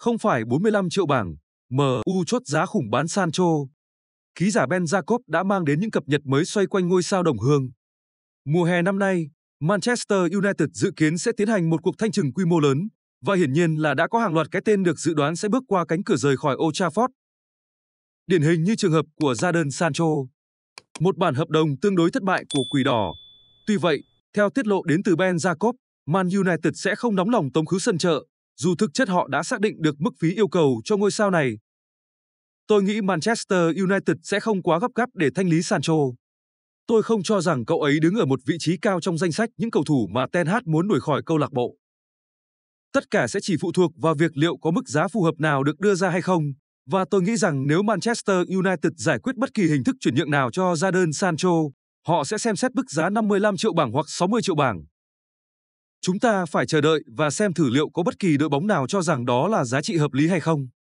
Không phải 45 triệu bảng, MU chốt giá khủng bán Sancho. Ký giả Ben Jacob đã mang đến những cập nhật mới xoay quanh ngôi sao đồng hương. Mùa hè năm nay, Manchester United dự kiến sẽ tiến hành một cuộc thanh trừng quy mô lớn và hiển nhiên là đã có hàng loạt cái tên được dự đoán sẽ bước qua cánh cửa rời khỏi Old Trafford. Điển hình như trường hợp của Jadon Sancho, một bản hợp đồng tương đối thất bại của Quỷ Đỏ. Tuy vậy, theo tiết lộ đến từ Ben Jacob, Man United sẽ không nóng lòng tống khứ sân chợ dù thực chất họ đã xác định được mức phí yêu cầu cho ngôi sao này. Tôi nghĩ Manchester United sẽ không quá gấp gáp để thanh lý Sancho. Tôi không cho rằng cậu ấy đứng ở một vị trí cao trong danh sách những cầu thủ mà Ten Hag muốn đuổi khỏi câu lạc bộ. Tất cả sẽ chỉ phụ thuộc vào việc liệu có mức giá phù hợp nào được đưa ra hay không, và tôi nghĩ rằng nếu Manchester United giải quyết bất kỳ hình thức chuyển nhượng nào cho ra đơn Sancho, họ sẽ xem xét mức giá 55 triệu bảng hoặc 60 triệu bảng. Chúng ta phải chờ đợi và xem thử liệu có bất kỳ đội bóng nào cho rằng đó là giá trị hợp lý hay không.